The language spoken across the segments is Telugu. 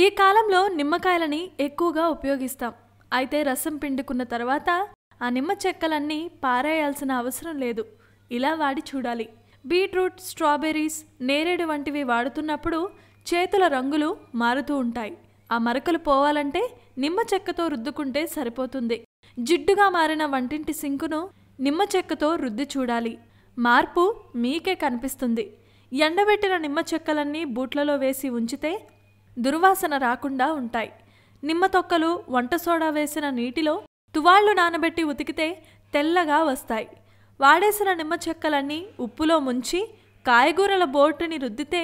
ఈ కాలంలో నిమ్మకాయలని ఎక్కువగా ఉపయోగిస్తాం అయితే రసం పిండుకున్న తర్వాత ఆ నిమ్మ చెక్కలన్నీ పారేయాల్సిన అవసరం లేదు ఇలా వాడి చూడాలి బీట్రూట్ స్ట్రాబెర్రీస్ నేరేడు వంటివి వాడుతున్నప్పుడు చేతుల రంగులు మారుతూ ఉంటాయి ఆ మరకలు పోవాలంటే నిమ్మ చెక్కతో రుద్దుకుంటే సరిపోతుంది జిడ్డుగా మారిన వంటింటి సింకును నిమ్మ చెక్కతో రుద్ది చూడాలి మార్పు మీకే కనిపిస్తుంది ఎండబెట్టిన నిమ్మ చెక్కలన్నీ బూట్లలో వేసి ఉంచితే దుర్వాసన రాకుండా ఉంటాయి నిమ్మ తొక్కలు వంట సోడా వేసిన నీటిలో తువాళ్లు నానబెట్టి ఉతికితే తెల్లగా వస్తాయి వాడేసిన నిమ్మ చెక్కలన్నీ ఉప్పులో ముంచి కాయగూరల బోటుని రుద్దితే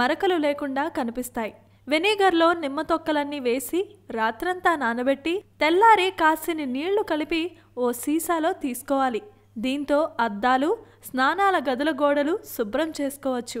మరకలు లేకుండా కనిపిస్తాయి వెనిగర్లో నిమ్మ తొక్కలన్నీ వేసి రాత్రంతా నానబెట్టి తెల్లారి కాసిని నీళ్లు కలిపి ఓ సీసాలో తీసుకోవాలి దీంతో అద్దాలు స్నానాల గదుల గోడలు శుభ్రం చేసుకోవచ్చు